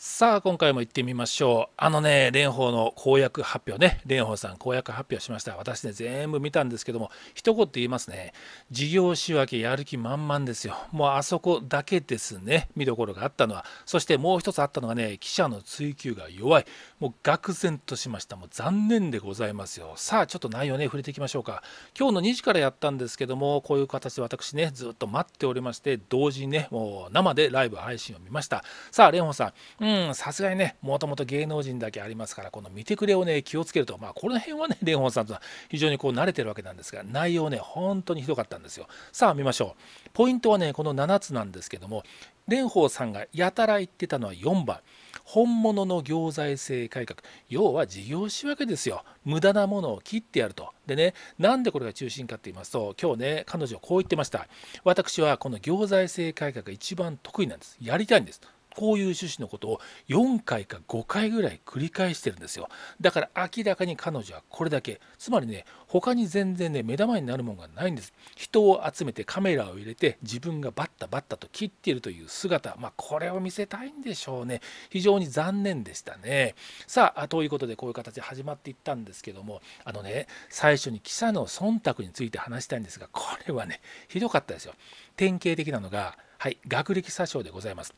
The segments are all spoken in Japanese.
さあ今回も行ってみましょうあのね蓮舫の公約発表ね蓮舫さん公約発表しました私ね全部見たんですけども一言言いますね事業仕分けやる気満々ですよもうあそこだけですね見どころがあったのはそしてもう一つあったのがね記者の追及が弱いもう愕然としましたもう残念でございますよさあちょっと内容ね触れていきましょうか今日の2時からやったんですけどもこういう形で私ねずっと待っておりまして同時にねもう生でライブ配信を見ましたさあ蓮舫さんうんさすがにねもともと芸能人だけありますからこの見てくれをね気をつけるとまあこの辺はね蓮舫 さんとは非常にこう慣れてるわけなんですが内容ね本当にひどかったんですよさあ見ましょうポイントはねこの7つなんですけども蓮舫さんがやたら言ってたのは4番本物の行財政改革要は事業仕分けですよ無駄なものを切ってやるとでねなんでこれが中心かって言いますと今日ね彼女こう言ってました私はこの行財政改革が一番得意なんですやりたいんですこういう趣旨のことを4回か5回ぐらい繰り返してるんですよだから明らかに彼女はこれだけつまりね他に全然ね目玉になるものがないんです人を集めてカメラを入れて自分がバッタバッタと切っているという姿まあこれを見せたいんでしょうね非常に残念でしたねさあということでこういう形で始まっていったんですけどもあのね最初に記者の忖度について話したいんですがこれはねひどかったですよ典型的なのがはい学歴詐称でございます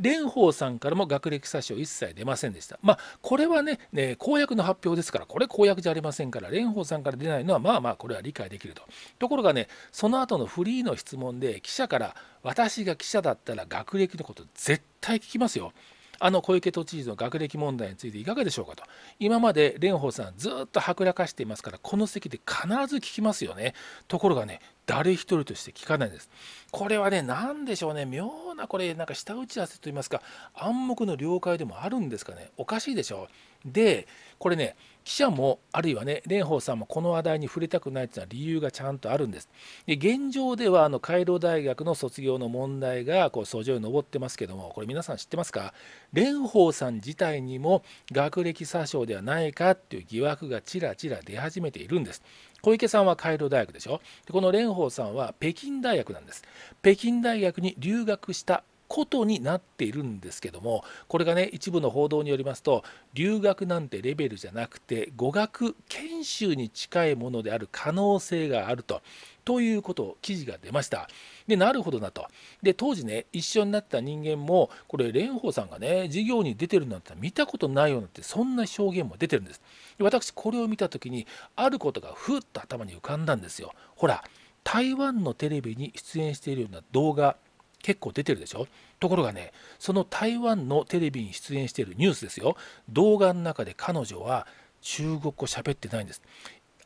蓮舫さんからも学歴詐称一切出ませんでした。まあ、これはね、ね、公約の発表ですから、これ公約じゃありませんから、蓮舫さんから出ないのは、まあまあ、これは理解できると。ところがね、その後のフリーの質問で、記者から、私が記者だったら学歴のこと絶対聞きますよ。あの小池都知事の学歴問題についていかがでしょうかと、今まで蓮舫さん、ずっとはくらかしていますから、この席で必ず聞きますよね。ところがね、誰一人として聞かないんです。これはね何でしょうね妙なこれなんか下打ち合わせといいますか暗黙の了解でもあるんですかねおかしいでしょう。でこれね記者もあるいはね蓮舫さんもこの話題に触れたくないというのは理由がちゃんとあるんです。で現状ではあのカイロ大学の卒業の問題がこう訴状に上ってますけどもこれ皆さん知ってますか蓮舫さん自体にも学歴詐称ではないかっていう疑惑がちらちら出始めているんです。小池さんはカイロ大学でしょでこの蓮舫さんは北京大学なんです北京大学に留学したことになっているんですけどもこれがね一部の報道によりますと留学なんてレベルじゃなくて語学研修に近いものである可能性があると。ということを記事が出ました。で、なるほどなと。で、当時ね、一緒になった人間も、これ、蓮舫さんがね、授業に出てるなんて見たことないようなって、そんな証言も出てるんです。で私、これを見た時に、あることがふっと頭に浮かんだんですよ。ほら、台湾のテレビに出演しているような動画結構出てるでしょところがねその台湾のテレビに出演しているニュースですよ動画の中で彼女は中国語喋ってないんです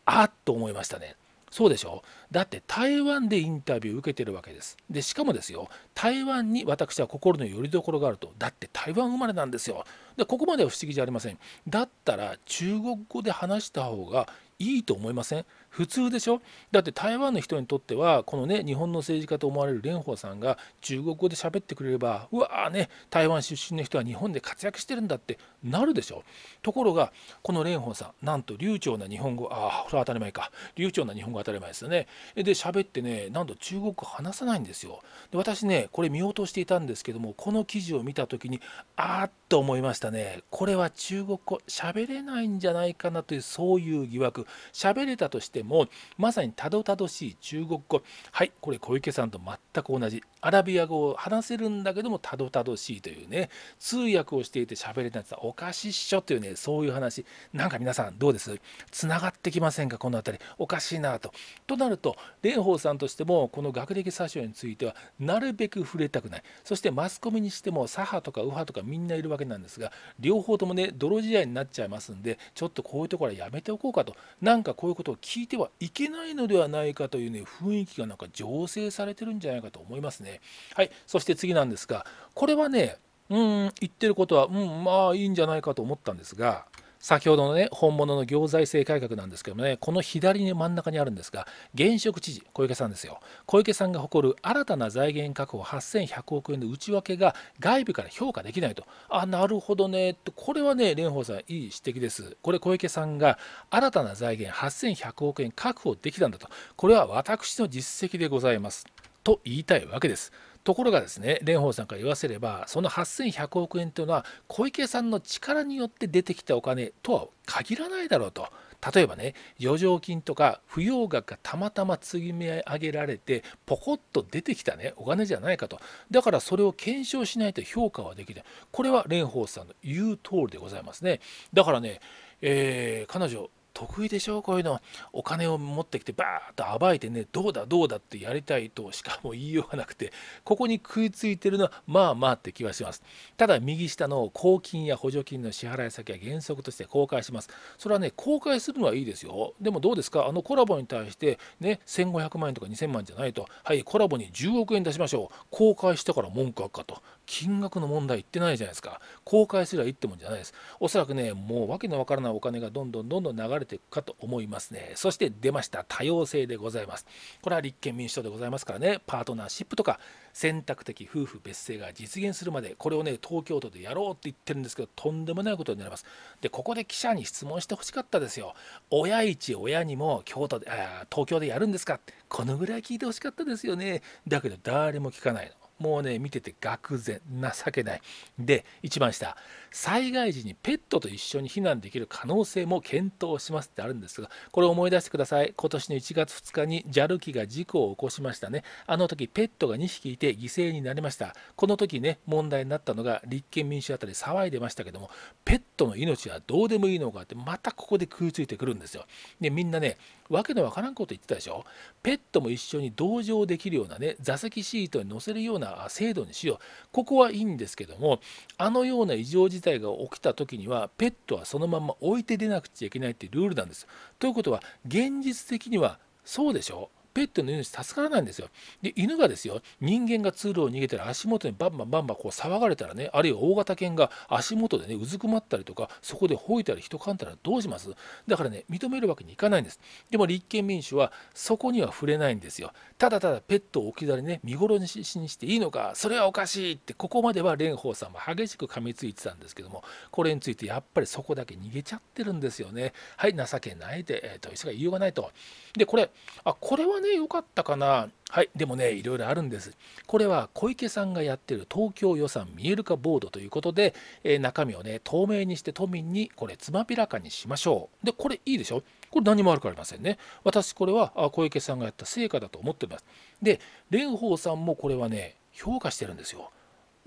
あっと思いましたねそうでしょだって台湾でインタビュー受けてるわけです。で、しかもですよ、台湾に私は心の拠り所があると。だって台湾生まれなんですよ。で、ここまでは不思議じゃありません。だったら中国語で話した方がいいと思いません普通でしょだって台湾の人にとってはこのね日本の政治家と思われる蓮舫さんが中国語で喋ってくれればうわーね台湾出身の人は日本で活躍してるんだってなるでしょところがこの蓮舫さんなんと流暢な日本語ああこれは当たり前か流暢な日本語当たり前ですよねで喋ってねなんと中国語話さないんですよで私ねこれ見落としていたんですけどもこの記事を見た時にあっと思いましたねこれは中国語喋れないんじゃないかなというそういう疑惑喋れたとしててもまさにたどたどしい中国語はいこれ小池さんと全く同じアラビア語を話せるんだけどもたどたどしいというね通訳をしていて喋れないっておかしいっしょというねそういう話なんか皆さんどうですつながってきませんかこの辺りおかしいなと。となると蓮舫さんとしてもこの学歴詐称についてはなるべく触れたくないそしてマスコミにしても左派とか右派とかみんないるわけなんですが両方ともね泥仕合になっちゃいますんでちょっとこういうところはやめておこうかとなんかこういうことを聞いてはいけないのではないかという、ね、雰囲気がなんか醸成されてるんじゃないかと思いますね。はい、そして次なんですがこれはねうん言ってることは、うん、まあいいんじゃないかと思ったんですが先ほどのね本物の行財政改革なんですけどもねこの左に真ん中にあるんですが現職知事小池さんですよ小池さんが誇る新たな財源確保8100億円の内訳が外部から評価できないとあなるほどねとこれはね蓮舫さんいい指摘ですこれ小池さんが新たな財源8100億円確保できたんだとこれは私の実績でございますと言いたいわけですところがですね蓮舫さんから言わせればその8100億円というのは小池さんの力によって出てきたお金とは限らないだろうと。例えばね余剰金とか扶養額がたまたま積み上げられてポコッと出てきたねお金じゃないかとだからそれを検証しないと評価はできないこれは蓮舫さんの言う通りでございますねだからね、えー、彼女得意でしょこういうのお金を持ってきてバーッと暴いてねどうだどうだってやりたいとしかも言いようがなくてここに食いついてるのはまあまあって気はしますただ右下の公金や補助金の支払い先は原則として公開しますそれはね公開するのはいいですよでもどうですかあのコラボに対してね1500万円とか2000万じゃないとはいコラボに10億円出しましょう公開してから文句あっかと金額の問題言ってないじゃないですか公開すりゃいいってもんじゃないですおそらくねもう訳のわからないお金がどんどんどんどん流れていくかと思いますねそして出ました多様性でございますこれは立憲民主党でございますからねパートナーシップとか選択的夫婦別姓が実現するまでこれをね東京都でやろうって言ってるんですけどとんでもないことになりますでここで記者に質問してほしかったですよ親一親にも京都であ東京でやるんですかこのぐらい聞いてほしかったですよねだけど誰も聞かないのもうね見てて愕然情けないで一番下災害時にペットと一緒に避難できる可能性も検討しますってあるんですがこれを思い出してください今年の1月2日に JAL 機が事故を起こしましたねあの時ペットが2匹いて犠牲になりましたこの時ね問題になったのが立憲民主あたり騒いでましたけどもペットの命はどうでもいいのかってまたここで食いついてくるんですよでみんなねわけのわからんこと言ってたでしょペットも一緒に同乗できるようなね座席シートに乗せるような制度にしようここはいいんですけどもあのような異常事態が起きた時にはペットはそのまま置いて出なくちゃいけないっていうルールなんですということは現実的にはそうでしょペットの犬に助からないんですよ。で犬がですよ人間が通路を逃げたら足元にバンバンバンバンこう騒がれたらねあるいは大型犬が足元でねうずくまったりとかそこで吠えたり人噛んだらどうしますだからね認めるわけにいかないんです。でも立憲民主はそこには触れないんですよ。ただただペットを置き去りね見頃にしていいのかそれはおかしいってここまでは蓮舫さんも激しく噛みついてたんですけどもこれについてやっぱりそこだけ逃げちゃってるんですよね。はい情けないで、えー、としか言いようがないと。でこれあこれはねで良かったかなはい、でもね、いろいろあるんです。これは小池さんがやってる東京予算見えるかボードということで、えー、中身をね、透明にして都民にこれ、つまびらかにしましょう。で、これいいでしょこれ何も悪くありませんね。私、これは小池さんがやった成果だと思ってます。で、蓮舫さんもこれはね、評価してるんですよ。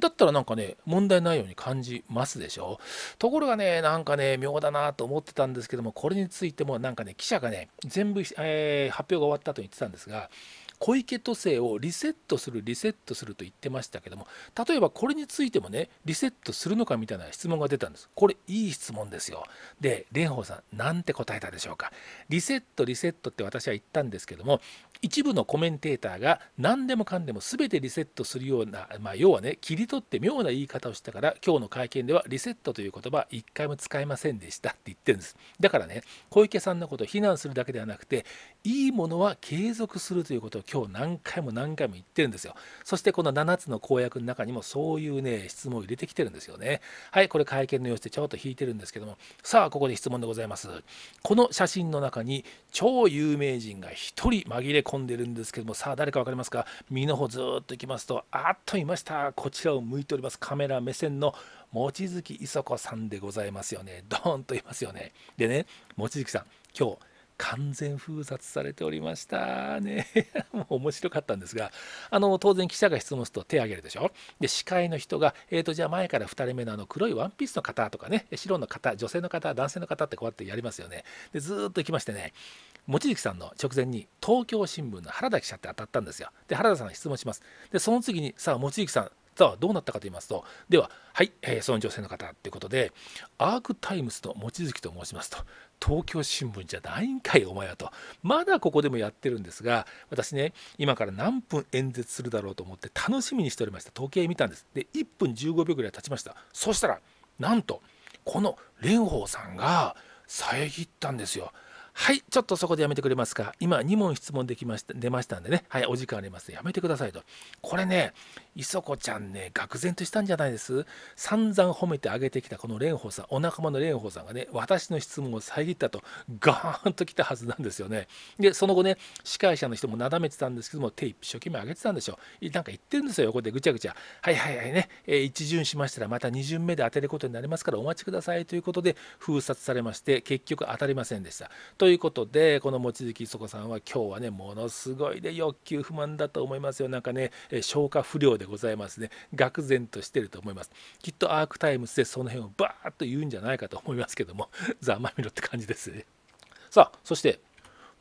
だったらなんかね問題ないように感じますでしょところがねなんかね妙だなと思ってたんですけどもこれについてもなんかね記者がね全部、えー、発表が終わったと言ってたんですが小池都政をリセットするリセットすると言ってましたけども例えばこれについてもねリセットするのかみたいな質問が出たんですこれいい質問ですよで蓮舫さんなんて答えたでしょうかリセットリセットって私は言ったんですけども一部のコメンテーターが何でもかんでも全てリセットするような、まあ、要はね切り取って妙な言い方をしたから今日の会見ではリセットという言葉一回も使えませんでしたって言ってるんですだからね小池さんのことを非難するだけではなくていいものは継続するということを今日何回も何回も言ってるんですよそしてこの7つの公約の中にもそういうね質問を入れてきてるんですよねはいこれ会見の様子でちょっと引いてるんですけどもさあここで質問でございますこの写真の中に超有名人が1人紛れ混んでるんですけどもさあ誰か分かりますか身の方ずっと行きますとあっといましたこちらを向いておりますカメラ目線の望月磯子さんでございますよねドーンといますよねでね望月さん今日完全封殺されておりましたね。もう面白かったんですが、あの当然記者が質問すると手を挙げるでしょ。で、司会の人が、えーと、じゃあ前から2人目のあの黒いワンピースの方とかね、白の方、女性の方、男性の方ってこうやってやりますよね。で、ずっと行きましてね、望月さんの直前に東京新聞の原田記者って当たったんですよで原田さんが質問しますでその次にさあ望月さんさあどうなったかと言いますとでははい、えー、その女性の方ということでアークタイムズの望月と申しますと東京新聞じゃないんかいお前はとまだここでもやってるんですが私ね今から何分演説するだろうと思って楽しみにしておりました時計見たんですで1分15秒ぐらい経ちましたそしたらなんとこの蓮舫さんが遮ったんですよはい、ちょっとそこでやめてくれますか。今2問質問できました、出ましたんでね。はい、お時間あります。やめてくださいと。これね、磯子ちゃんね愕然としたんじゃないです散々褒めてあげてきたこの蓮舫さんお仲間の蓮舫さんがね私の質問を遮ったとガーンときたはずなんですよねでその後ね司会者の人もなだめてたんですけども手一生懸命上げてたんでしょなんか言ってるんですよ横でぐちゃぐちゃはいはいはいね、えー、一巡しましたらまた二巡目で当てることになりますからお待ちくださいということで封殺されまして結局当たりませんでしたということでこの望月磯子さんは今日はねものすごいで欲求不満だと思いますよなんかね消化不良でございますね愕然としてると思いますきっとアークタイムスでその辺をバーッと言うんじゃないかと思いますけども ざまみろって感じですねさあそして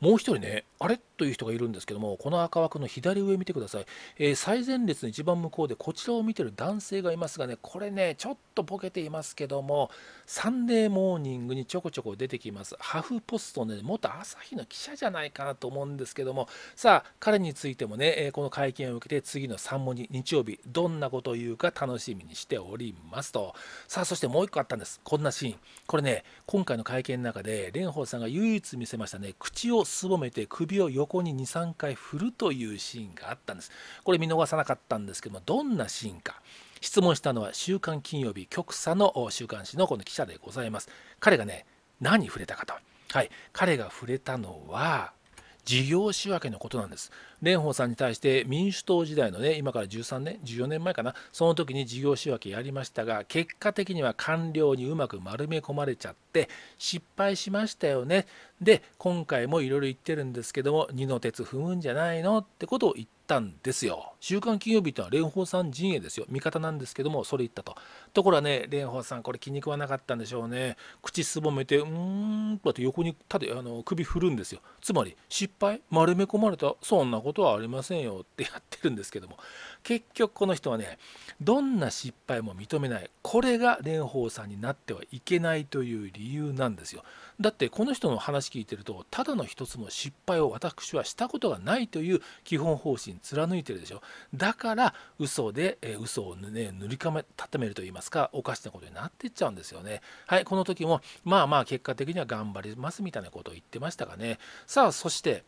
もう1人ね、あれという人がいるんですけども、この赤枠の左上見てください、えー、最前列の一番向こうでこちらを見てる男性がいますがね、これね、ちょっとボケていますけども、サンデーモーニングにちょこちょこ出てきます、ハフポストの、ね、元朝日の記者じゃないかなと思うんですけども、さあ、彼についてもね、えこの会見を受けて、次の3文字、日曜日、どんなことを言うか楽しみにしておりますと、さあ、そしてもう1個あったんです、こんなシーン、これね、今回の会見の中で、蓮舫さんが唯一見せましたね、口をすぼめて首を横に23回振るというシーンがあったんですこれ見逃さなかったんですけどもどんなシーンか質問したのは週刊金曜日局佐の週刊誌のこの記者でございます彼がね何触れたかとはい彼が触れたのは事業仕分けのことなんです。蓮舫さんに対して民主党時代のね今から13年14年前かなその時に事業仕分けやりましたが結果的には官僚にうまく丸め込まれちゃって失敗しましたよねで今回もいろいろ言ってるんですけども二の鉄踏むんじゃないのってことを言ってったんですよ。週刊金曜日ってのは蓮舫さん陣営ですよ。味方なんですけども、それ言ったと。ところはね、蓮舫さん、これ気に食わなかったんでしょうね。口すぼめて、うーんとって横にたあの首振るんですよ。つまり、失敗丸め込まれたそんなことはありませんよってやってるんですけども、結局この人はね、どんな失敗も認めない。これが蓮舫さんになってはいけないという理由なんですよ。だってこの人の話聞いてるとただの一つも失敗を私はしたことがないという基本方針貫いてるでしょだから嘘で、え嘘を、ね、塗りかめたためると言いますかおかしなことになってっちゃうんですよねはいこの時もまあまあ結果的には頑張りますみたいなことを言ってましたかねさあそして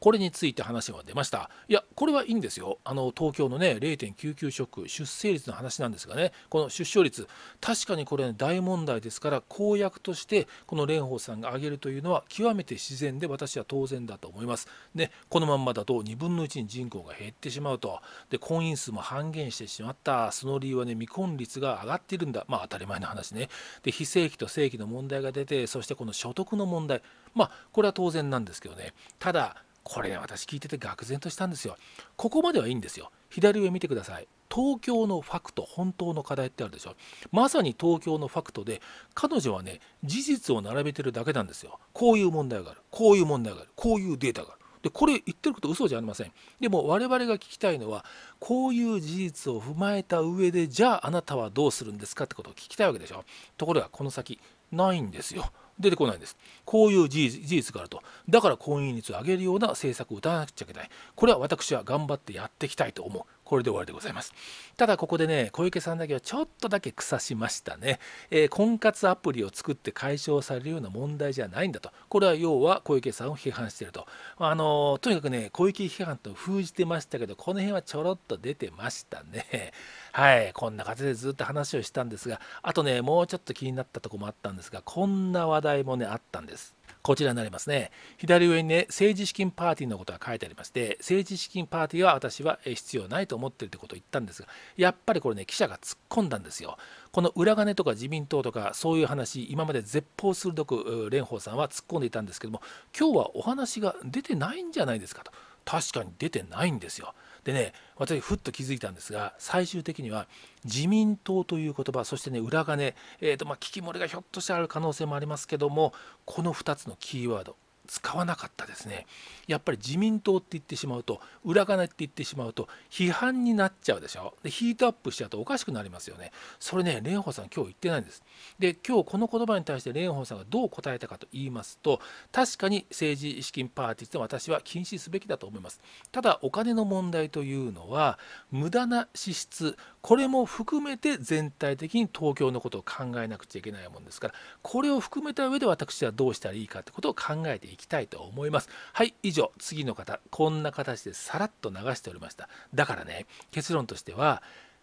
これについて話は出ましたいやこれはいいんですよあの東京のね0.99ショック出生率の話なんですがねこの出生率確かにこれ、ね、大問題ですから公約としてこの蓮舫さんが挙げるというのは極めて自然で私は当然だと思います。ね、このまんまだと2分の1に人口が減ってしまうとで婚姻数も半減してしまったその理由はね未婚率が上がっているんだまあ当たり前の話ねで非正規と正規の問題が出てそしてこの所得の問題まあこれは当然なんですけどねただこれね私聞いてて愕然としたんですよここまではいいんですよ左上見てください東京のファクト本当の課題ってあるでしょまさに東京のファクトで彼女はね事実を並べてるだけなんですよこういう問題があるこういう問題があるこういうデータがあるでこれ言ってること嘘じゃありませんでも我々が聞きたいのはこういう事実を踏まえた上でじゃああなたはどうするんですかってことを聞きたいわけでしょところがこの先ないんですよ出てこないんです。こういう事実事実があると。だから婚姻率を上げるような政策を打たなくちゃいけない。これは私は頑張ってやっていきたいと思う。これで終わりでございますただここでね小池さんだけはちょっとだけ腐しましたね、えー、婚活アプリを作って解消されるような問題じゃないんだとこれは要は小池さんを批判してるとあのとにかくね小池批判と封じてましたけどこの辺はちょろっと出てましたねはいこんな形でずっと話をしたんですがあとねもうちょっと気になったとこもあったんですがこんな話題もねあったんですこちらになりますね。左上にね、政治資金パーティーのことが書いてありまして、政治資金パーティーは私は必要ないと思っているということを言ったんですが、やっぱりこれね、記者が突っ込んだんですよ。この裏金とか自民党とか、そういう話、今まで絶望鋭く蓮舫さんは突っ込んでいたんですけども、今日はお話が出てないんじゃないですかと。確かに出てないんですよ。でね私ふっと気づいたんですが最終的には自民党という言葉そしてね裏金、えーとまあ、聞き漏れがひょっとしてある可能性もありますけどもこの2つのキーワード使わなかったですねやっぱり自民党って言ってしまうと裏金って言ってしまうと批判になっちゃうでしょでヒートアップしちゃうとおかしくなりますよねそれね蓮舫さん今日言ってないんですで今日この言葉に対して蓮舫さんがどう答えたかと言いますと確かに政治資金パーティーって私は禁止すべきだと思いますただお金の問題というのは無駄な支出これも含めて全体的に東京のことを考えなくちゃいけないもんですからこれを含めた上で私はどうしたらいいかってことを考えていききたいと思いますはい以上次の方こんな形でさらっと流しておりましただからね結論としては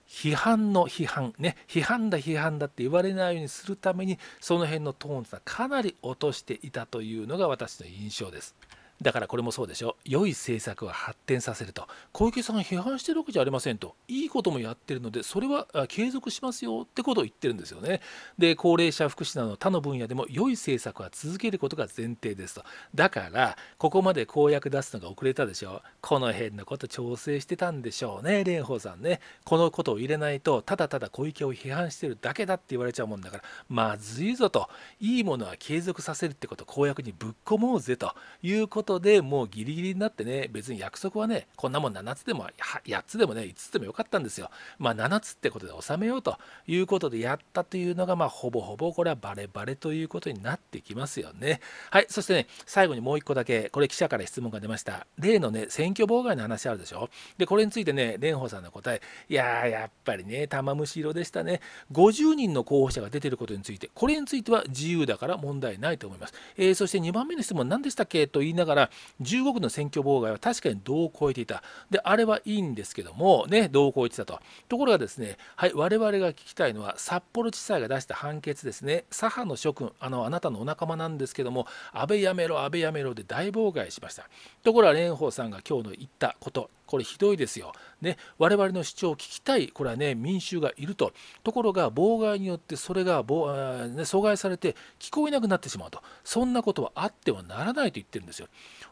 批判の批判ね批判だ批判だって言われないようにするためにその辺のトーンさかなり落としていたというのが私の印象ですだからこれもそうでしょ良い政策は発展させると小池さん批判してるわけじゃありませんといいこともやってるのでそれは継続しますよってことを言ってるんですよねで高齢者福祉など他の分野でも良い政策は続けることが前提ですとだからここまで公約出すのが遅れたでしょこの辺のこと調整してたんでしょうね蓮舫さんねこのことを入れないとただただ小池を批判してるだけだって言われちゃうもんだからまずいぞといいものは継続させるってこと公約にぶっ込もうぜということことでもうギリギリになってね別に約束はねこんなもん7つでも8つでもね5つでもよかったんですよまあ7つってことで収めようということでやったというのがまあほぼほぼこれはバレバレということになってきますよねはいそしてね最後にもう一個だけこれ記者から質問が出ました例のね選挙妨害の話あるでしょでこれについてね蓮舫さんの答えいややっぱりね玉虫色でしたね50人の候補者が出てることについてこれについては自由だから問題ないと思います、えー、そして2番目の質問何でしたっけと言いながらから15区の選挙妨害は確かに度を超えていたであれはいいんですけどもね度を超えてたとところがですねはい我々が聞きたいのは札幌地裁が出した判決ですね左派の諸君あのあなたのお仲間なんですけども安倍やめろ安倍やめろで大妨害しましたところが蓮舫さんが今日の言ったことこれひどいですよ。ね、我々の主張を聞きたい、これはね、民衆がいると。ところが、妨害によってそれが妨、ね、阻害されて聞こえなくなってしまうと。そんなことはあってはならないと言ってるんですよ。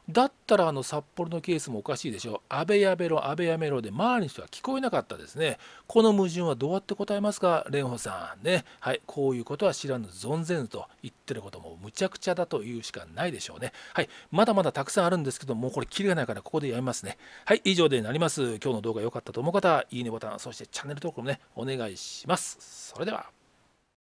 だったら、あの、札幌のケースもおかしいでしょ。安倍やめろ、安倍やめろで、周りの人は聞こえなかったですね。この矛盾はどうやって答えますか、蓮舫さん。ね、はい、こういうことは知らぬ存ぜぬと言ってることもむちゃくちゃだというしかないでしょうね。はい、まだまだたくさんあるんですけど、もうこれ、きりがないから、ここでやめますね。はい、以上上でなります今日の動画良かったと思う方いいねボタンそしてチャンネル登録もねお願いしますそれでは